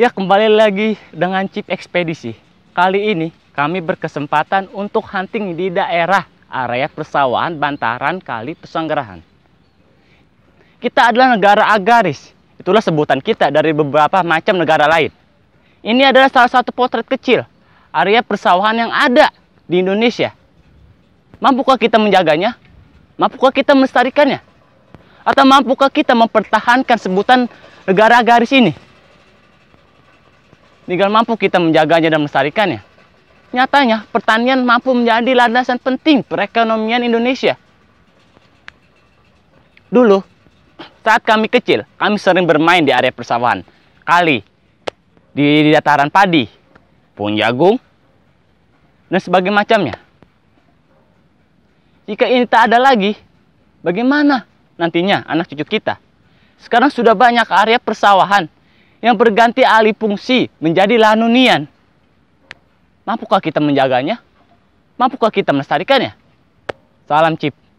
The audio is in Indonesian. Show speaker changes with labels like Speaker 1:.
Speaker 1: Ya kembali lagi dengan Chip Ekspedisi. Kali ini kami berkesempatan untuk hunting di daerah area persawahan bantaran kali Pesanggerahan. Kita adalah negara agaris. Itulah sebutan kita dari beberapa macam negara lain. Ini adalah salah satu potret kecil area persawahan yang ada di Indonesia. Mampukah kita menjaganya? Mampukah kita melestarikannya? Atau mampukah kita mempertahankan sebutan negara agaris ini? Tinggal mampu kita menjaganya dan melestarikannya. Nyatanya, pertanian mampu menjadi landasan penting perekonomian Indonesia. Dulu, saat kami kecil, kami sering bermain di area persawahan, kali, di, di dataran padi, pun jagung, dan sebagainya macamnya. Jika ini tak ada lagi, bagaimana nantinya anak cucu kita? Sekarang sudah banyak area persawahan yang berganti alih fungsi menjadi lanunian. Mampukah kita menjaganya? Mampukah kita melestarikannya? Salam Cip.